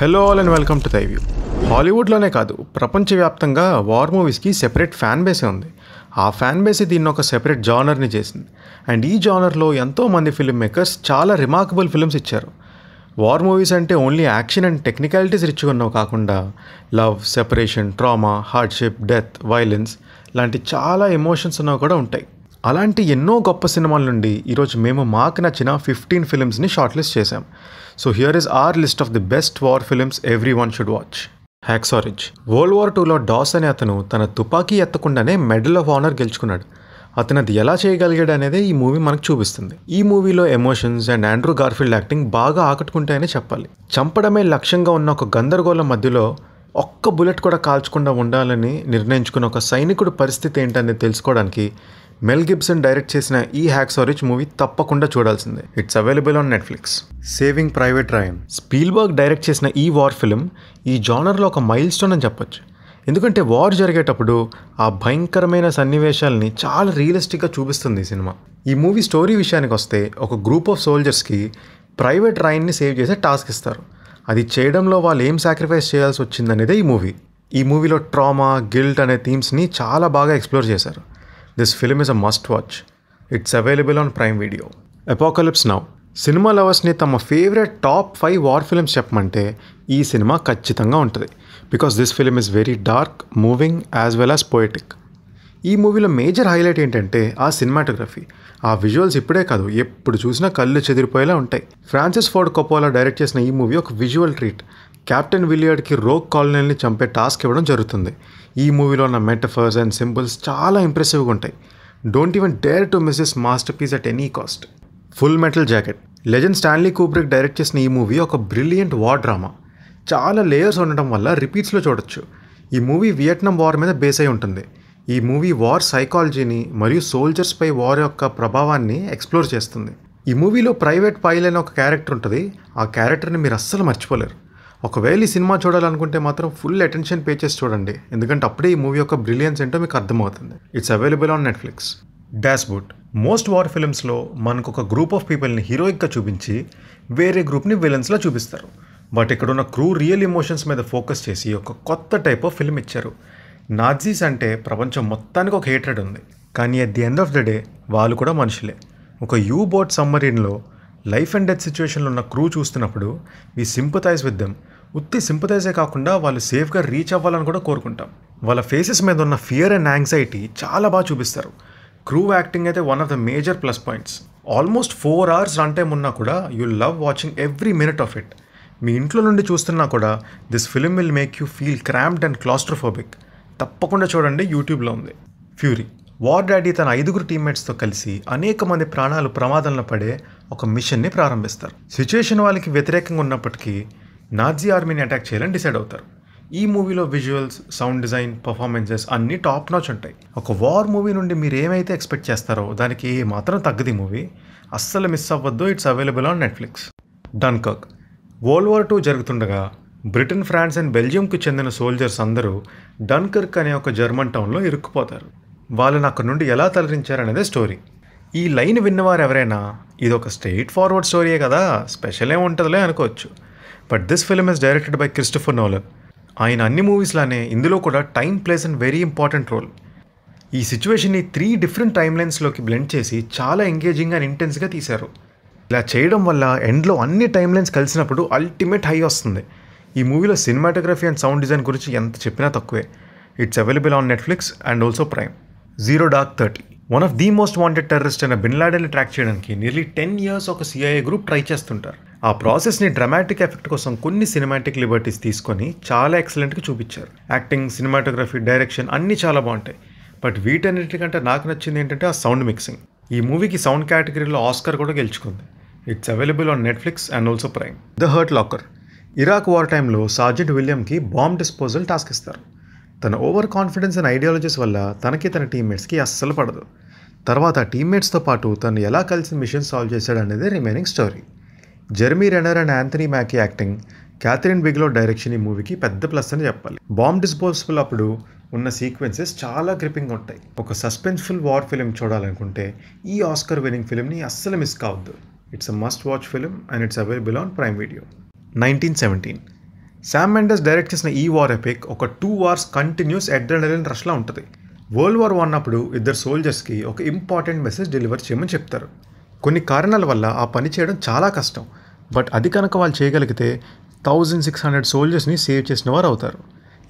hello all and welcome to దైవ్యూ హాలీవుడ్లోనే కాదు ప్రపంచవ్యాప్తంగా వార్ మూవీస్కి సెపరేట్ ఫ్యాన్ బేసే ఉంది ఆ ఫ్యాన్ బేస్ దీన్ని ఒక సెపరేట్ జానర్ని చేసింది అండ్ ఈ జానర్లో ఎంతోమంది ఫిల్మ్ మేకర్స్ చాలా రిమార్కబుల్ ఫిల్మ్స్ ఇచ్చారు వార్ మూవీస్ అంటే only action and technicalities rich ఉన్నవి కాకుండా love separation trauma hardship death violence లాంటి చాలా ఎమోషన్స్ ఉన్నవి కూడా ఉంటాయి అలాంటి ఎన్నో గొప్ప సినిమాల నుండి ఈరోజు మేము మాకు నచ్చిన ఫిఫ్టీన్ ఫిలిమ్స్ని షార్ట్ లిస్ట్ చేశాం so here is our list of the best war films every one should watch Hacksaw Ridge world war టూలో డాస్ అనే అతను తన తుపాకీ ఎత్తకుండానే మెడల్ ఆఫ్ ఆనర్ గెలుచుకున్నాడు అతను అది ఎలా చేయగలిగాడు అనేది ఈ మూవీ మనకు చూపిస్తుంది ఈ మూవీలో emotions and Andrew Garfield acting బాగా ఆకట్టుకుంటాయని చెప్పాలి చంపడమే లక్ష్యంగా ఉన్న ఒక గందరగోళం మధ్యలో ఒక్క బుల్లెట్ కూడా కాల్చకుండా ఉండాలని నిర్ణయించుకున్న ఒక సైనికుడు పరిస్థితి ఏంటనేది తెలుసుకోవడానికి మెల్ గిబ్సన్ డైరెక్ట్ చేసిన ఈ హ్యాక్స్ రిచ్ మూవీ తప్పకుండా చూడాల్సిందే it's available on Netflix saving private Ryan Spielberg direct చేసిన ఈ వార్ ఫిలిం ఈ జానర్లో ఒక మైల్ స్టోన్ అని చెప్పొచ్చు ఎందుకంటే వార్ జరిగేటప్పుడు ఆ భయంకరమైన సన్నివేశాలని చాలా రియలిస్టిక్గా చూపిస్తుంది ఈ సినిమా ఈ మూవీ స్టోరీ విషయానికి వస్తే ఒక గ్రూప్ ఆఫ్ సోల్జర్స్కి ప్రైవేట్ రాయన్ని సేవ్ చేసే టాస్క్ ఇస్తారు అది చేయడంలో వాళ్ళు ఏం సాక్రిఫైస్ చేయాల్సి వచ్చిందనేదే ఈ మూవీ ఈ మూవీలో ట్రామా గిల్ట్ అనే థీమ్స్ని చాలా బాగా ఎక్స్ప్లోర్ చేశారు this film is a must watch it's available on Prime Video Apocalypse Now cinema లవర్స్ని తమ favourite top five war films చెప్పమంటే ఈ సినిమా ఖచ్చితంగా ఉంటుంది because this film is very dark moving as well as poetic ఈ మూవీలో major highlight ఏంటంటే ఆ సినిమాటోగ్రఫీ ఆ విజువల్స్ ఇప్పుడే కాదు ఎప్పుడు చూసినా కళ్ళు చెదిరిపోయేలా ఉంటాయి ఫ్రాన్సిస్ ఫోర్డ్ కొపోలా డైరెక్ట్ చేసిన ఈ మూవీ ఒక విజువల్ ట్రీట్ కెప్టెన్ విలియర్డ్కి రోగ్ కాలనీని చంపే టాస్క్ ఇవ్వడం జరుగుతుంది ఈ మూవీలో ఉన్న మెటఫర్స్ అండ్ సింబుల్స్ చాలా ఇంప్రెసివ్గా ఉంటాయి don't even dare to miss masterpiece at any cost Full Metal Jacket legend Stanley Kubrick direct చేసిన ఈ మూవీ ఒక బ్రిలియంట్ వార్ డ్రామా చాలా లేయర్స్ ఉండటం వల్ల రిపీట్స్లో చూడొచ్చు ఈ మూవీ వియట్నాం వార్ మీద బేస్ అయి ఉంటుంది ఈ మూవీ వార్ సైకాలజీని మరియు సోల్జర్స్పై వార్ యొక్క ప్రభావాన్ని ఎక్స్ప్లోర్ చేస్తుంది ఈ మూవీలో ప్రైవేట్ పైల్ అనే ఒక క్యారెక్టర్ ఉంటుంది ఆ క్యారెక్టర్ని మీరు అస్సలు మర్చిపోలేరు ఒకవేళ ఈ సినిమా చూడాలనుకుంటే మాత్రం ఫుల్ అటెన్షన్ పే చేసి చూడండి ఎందుకంటే అప్పుడే ఈ మూవీ యొక్క బ్రిలియన్స్ ఏంటో మీకు అర్థమవుతుంది ఇట్స్ అవైలబుల్ ఆన్ నెట్ఫ్లిక్స్ డాష్బుట్ మోస్ట్ వార్ ఫిల్మ్స్లో మనకు ఒక గ్రూప్ ఆఫ్ పీపుల్ని హీరోయిక్గా చూపించి వేరే గ్రూప్ని విలన్స్లో చూపిస్తారు బట్ ఇక్కడ ఉన్న క్రూ రియల్ ఎమోషన్స్ మీద ఫోకస్ చేసి ఒక కొత్త టైప్ ఆఫ్ ఫిల్మ్ ఇచ్చారు నాజీస్ అంటే ప్రపంచం మొత్తానికి ఒక హేట్రెడ్ ఉంది కానీ at the end of the day వాళ్ళు కూడా మనుషులే ఒక యూ బోట్ సమ్మరీన్లో లైఫ్ అండ్ డెత్ సిచ్యువేషన్లో ఉన్న క్రూ చూస్తున్నప్పుడు వి సింపతైజ్ విత్ దెమ్ ఉత్తి సింపతైజే కాకుండా వాళ్ళు సేఫ్గా రీచ్ అవ్వాలని కూడా కోరుకుంటాం వాళ్ళ ఫేసెస్ మీద ఉన్న ఫియర్ అండ్ యాంగ్జైటీ చాలా బాగా చూపిస్తారు క్రూ యాక్టింగ్ అయితే one of the major plus points almost four hours run time ఉన్నా కూడా you love watching every minute of it మీ ఇంట్లో నుండి చూస్తున్నా కూడా this film will make you feel crammed and claustrophobic తప్పకుండా చూడండి యూట్యూబ్లో ఉంది ఫ్యూరీ వార్ డాడీ తన ఐదుగురు టీమ్మేట్స్తో కలిసి అనేక మంది ప్రాణాలు ప్రమాదంలో పడే ఒక మిషన్ని ప్రారంభిస్తారు సిచ్యుయేషన్ వాళ్ళకి వ్యతిరేకంగా ఉన్నప్పటికీ నాజీ ఆర్మీని అటాక్ చేయాలని డిసైడ్ అవుతారు ఈ మూవీలో విజువల్స్ సౌండ్ డిజైన్ పర్ఫార్మెన్సెస్ అన్నీ టాప్ నాచ్ ఉంటాయి ఒక వార్ మూవీ నుండి మీరు ఏమైతే ఎక్స్పెక్ట్ చేస్తారో దానికి ఏ మాత్రం తగ్గది మూవీ అస్సలు మిస్ అవ్వద్దు it's available on Netflix Dunkirk World War Two జరుగుతుండగా బ్రిటన్ ఫ్రాన్స్ అండ్ బెల్జియంకు చెందిన సోల్జర్స్ అందరూ డన్కర్క్ అనే ఒక జర్మన్ టౌన్లో ఇరుక్కుపోతారు వాళ్ళని అక్కడి నుండి ఎలా తరలించారనేదే స్టోరీ ఈ లైన్ విన్నవారు ఎవరైనా ఇది ఒక స్ట్రైట్ ఫార్వర్డ్ స్టోరీయే కదా స్పెషల్ ఏమి ఉంటుందిలే అనుకోవచ్చు but this film is directed by Christopher Nolan ఆయన అన్ని మూవీస్లానే ఇందులో కూడా time plays and very important role ఈ సిచ్యువేషన్ని త్రీ డిఫరెంట్ టైమ్ లైన్స్లోకి బ్లెండ్ చేసి చాలా ఎంగేజింగ్ అండ్ ఇంటెన్స్గా తీశారు ఇలా చేయడం వల్ల ఎండ్లో అన్ని టైం లైన్స్ కలిసినప్పుడు అల్టిమేట్ హై వస్తుంది ఈ మూవీలో సినిమాటోగ్రఫీ అండ్ సౌండ్ డిజైన్ గురించి ఎంత చెప్పినా తక్కువే it's available on Netflix and also Prime Zero Dark Thirty one of the most wanted terrorist అయిన బిన్ లాడెన్ని ట్రాక్ చేయడానికి నియర్లీ టెన్ ఇయర్స్ ఒక సిఐఏ గ్రూప్ ట్రై చేస్తుంటారు ఆ ప్రాసెస్ని డ్రామాటిక్ ఎఫెక్ట్ కోసం కొన్ని సినిమాటిక్ లిబర్టీస్ తీసుకొని చాలా ఎక్సలెంట్గా చూపించారు యాక్టింగ్ సినిమాటోగ్రఫీ డైరెక్షన్ అన్నీ చాలా బాగుంటాయి బట్ వీటన్నిటికంటే నాకు నచ్చింది ఏంటంటే ఆ సౌండ్ మిక్సింగ్ ఈ మూవీకి సౌండ్ కేటగిరీలో ఆస్కర్ కూడా గెలుచుకుంది it's available on Netflix and also Prime The Hurt Locker Iraq war టైంలో సార్జెంట్ విలియంకి బాంబ్ డిస్పోజల్ టాస్క్ ఇస్తారు తన ఓవర్ కాన్ఫిడెన్స్ అండ్ ఐడియాలజీస్ వల్ల తనకి తన టీమ్మేట్స్కి అస్సలు పడదు తర్వాత టీమ్మేట్స్తో పాటు తను ఎలా కలిసి మిషన్ సాల్వ్ చేశాడు అనేది remaining story Jeremy Renner and Anthony Mackie acting Kathryn Bigelow direction ఈ మూవీకి పెద్ద ప్లస్ అని చెప్పాలి బాంబ్ డిస్పోజబుల్ అప్పుడు ఉన్న సీక్వెన్సెస్ చాలా గ్రిపింగ్ ఉంటాయి ఒక సస్పెన్స్ఫుల్ వార్ ఫిలిం చూడాలనుకుంటే ఈ ఆస్కర్ వినింగ్ ఫిలింని అస్సలు మిస్ కావద్దు it's a must watch film and it's available on Prime Video Nineteen Seventeen Sam Mendes direct చేసిన ఈ వార్ ఎపిక్ ఒక టూ అవర్స్ కంటిన్యూస్ అడ్రనలిన్ రష్లా ఉంటుంది వరల్డ్ వార్ వన్ అప్పుడు ఇద్దరు సోల్జర్స్కి ఒక ఇంపార్టెంట్ మెసేజ్ డెలివర్ చేయమని చెప్తారు కొన్ని కారణాల వల్ల ఆ పని చేయడం చాలా కష్టం బట్ అది కనుక వాళ్ళు చేయగలిగితే థౌజండ్ సిక్స్ హండ్రెడ్ సోల్జర్స్ని సేవ్ చేసిన వారు అవుతారు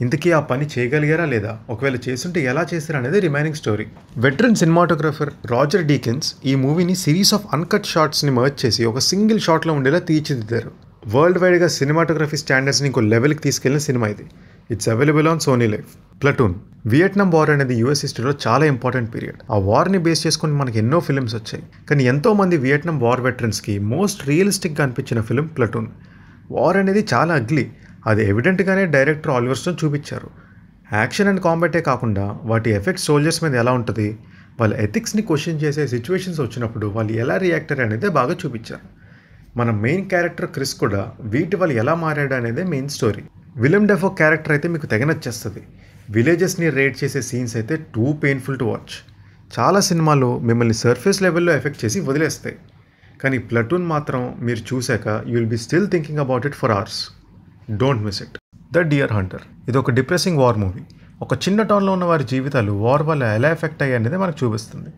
ఇంతకీ ఆ పని చేయగలిగారా లేదా ఒకవేళ చేస్తుంటే ఎలా చేశారు అనేది remaining story veteran cinematographer Roger Deakins ఈ మూవీని సిరీస్ ఆఫ్ అన్కట్ షార్ట్స్ని మర్చ్ చేసి ఒక సింగిల్ షాట్లో ఉండేలా తీర్చిదిద్దారు వరల్డ్ వైడ్గా సినిమాటోగ్రఫీ స్టాండర్డ్స్ని ఇంకో లెవెల్కి తీసుకెళ్లిన సినిమా ఇది it's available on Sony LIV Platoon Vietnam war అనేది యూఎస్ హిస్టరీలో చాలా ఇంపార్టెంట్ పీరియడ్ ఆ వార్ని బేస్ చేసుకుని మనకి ఎన్నో ఫిల్మ్స్ వచ్చాయి కానీ ఎంతోమంది వియట్నాం వార్ వెటరన్స్కి మోస్ట్ రియలిస్టిక్గా అనిపించిన ఫిల్మ్ ప్లటూన్ వార్ అనేది చాలా అగ్లీ అది ఎవిడెంట్గానే డైరెక్టర్ ఆలివర్స్టోన్ చూపించారు యాక్షన్ అండ్ కాంబాటే కాకుండా వాటి ఎఫెక్ట్ సోల్జర్స్ మీద ఎలా ఉంటుంది వాళ్ళ ఎథిక్స్ని క్వశ్చన్ చేసే సిచ్యువేషన్స్ వచ్చినప్పుడు వాళ్ళు ఎలా రియాక్టర్ అనేది బాగా చూపించారు మన మెయిన్ క్యారెక్టర్ క్రిస్ కూడా వీటి వల్ల ఎలా మారాడు అనేది main story William Dafoe character అయితే మీకు తెగనొచ్చేస్తుంది విలేజెస్ని రేట్ చేసే సీన్స్ అయితే టూ పెయిన్ఫుల్ టు వాచ్ చాలా సినిమాలు మిమ్మల్ని సర్ఫేస్ లెవెల్లో ఎఫెక్ట్ చేసి వదిలేస్తాయి కానీ ప్లటూన్ మాత్రం మీరు చూశాక you will be still thinking about it for hours don't miss it The Deer Hunter ఇది ఒక డిప్రెసింగ్ వార్ మూవీ ఒక చిన్న టౌన్లో ఉన్న వారి జీవితాలు వార్ వల్ల ఎలా ఎఫెక్ట్ అయ్యాయి అనేది మనకు చూపిస్తుంది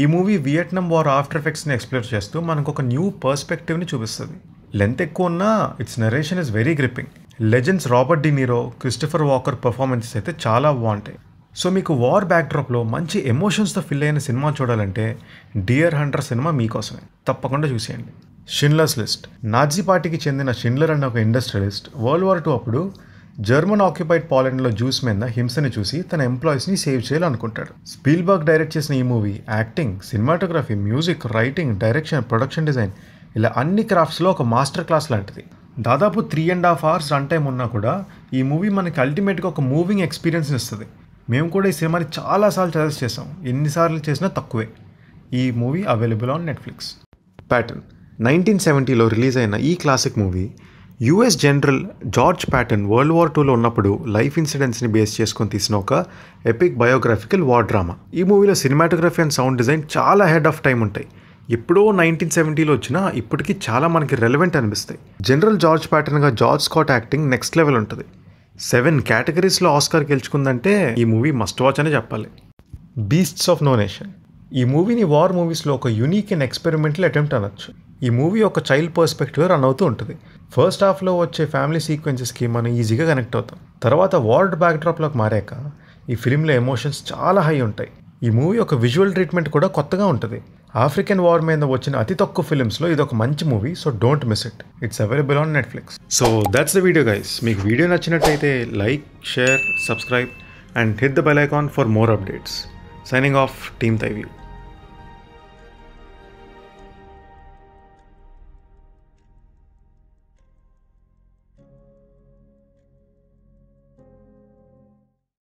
ఈ మూవీ వియట్నాం వార్ ఆఫ్టర్ ఎఫెక్ట్స్ని ఎక్స్ప్లోర్ చేస్తూ మనకు ఒక న్యూ పర్స్పెక్టివ్ని చూపిస్తుంది లెంత్ ఎక్కువ ఉన్నా its narration is very gripping legends Robert De Niro Christopher Walken performances అయితే చాలా బాగుంటాయి సో మీకు వార్ బ్యాక్డ్రాప్లో మంచి ఎమోషన్స్తో ఫిల్ అయిన సినిమా చూడాలంటే డియర్ హండ్రెడ్ సినిమా మీకోసమే తప్పకుండా చూసేయండి షిన్లర్స్ లిస్ట్ నాజీ పార్టీకి చెందిన షిన్లర్ అన్న ఒక ఇండస్ట్రియలిస్ట్ వరల్డ్ వార్ టూ అప్పుడు జర్మన్ ఆక్యుపైడ్ పాలెండ్లో జ్యూస్ మీద హింసని చూసి తన ఎంప్లాయీస్ని సేవ్ చేయాలనుకుంటాడు స్పీల్బర్గ్ డైరెక్ట్ చేసిన ఈ movie acting cinematography music writing direction production design ఇలా అన్ని క్రాఫ్ట్స్లో ఒక మాస్టర్ క్లాస్ లాంటిది దాదాపు three and half hours run time ఉన్నా కూడా ఈ మూవీ మనకి అల్టిమేట్గా ఒక మూవింగ్ ఎక్స్పీరియన్స్ ఇస్తుంది మేము కూడా ఈ సినిమాని చాలాసార్లు సజెస్ట్ చేసాం ఎన్నిసార్లు చేసినా తక్కువే ఈ movie available on Netflix Patton nineteen సెవెంటీలో రిలీజ్ అయిన ఈ classic movie US general George Patton World war టూలో ఉన్నప్పుడు లైఫ్ ఇన్సిడెంట్స్ని బేస్ చేసుకొని తీసిన ఒక ఎపిక్ బయోగ్రాఫికల్ వార్ డ్రామా ఈ మూవీలో సినిమాటోగ్రఫీ అండ్ సౌండ్ డిజైన్ చాలా హెడ్ ఆఫ్ టైం ఉంటాయి ఎప్పుడో నైన్టీన్ సెవెంటీలో వచ్చినా ఇప్పటికీ చాలా మనకి రెలవెంట్ అనిపిస్తాయి జనరల్ జార్జ్ ప్యాటర్న్గా George Scott acting next level ఉంటుంది సెవెన్ కేటగిరీస్లో ఆస్కార్ గెలుచుకుందంటే ఈ మూవీ మస్ట్ వాచ్ అనే చెప్పాలి బీస్ట్స్ ఆఫ్ నో నేషన్ ఈ మూవీని వార్ మూవీస్లో ఒక యూనిక్ అండ్ ఎక్స్పెరిమెంటల్ అటెంప్ట్ అనొచ్చు ఈ మూవీ ఒక చైల్డ్ పర్స్పెక్టివ్ రన్ అవుతూ ఉంటుంది ఫస్ట్ హాఫ్లో వచ్చే ఫ్యామిలీ సీక్వెన్సెస్కి మనం ఈజీగా కనెక్ట్ అవుతాం తర్వాత వార్డ్ బ్యాక్డ్రాప్లోకి మారాక ఈ ఫిలింలో ఎమోషన్స్ చాలా హై ఉంటాయి ఈ మూవీ ఒక విజువల్ ట్రీట్మెంట్ కూడా కొత్తగా ఉంటుంది ఆఫ్రికన్ వార్ మీద వచ్చిన అతి తక్కువ ఫిలిమ్స్లో ఇది ఒక మంచి movie so don't miss it it's available on Netflix so that's the video guys మీకు వీడియో నచ్చినట్టయితే like share subscribe and hit the bell icon for more updates signing off team తైవ్యూ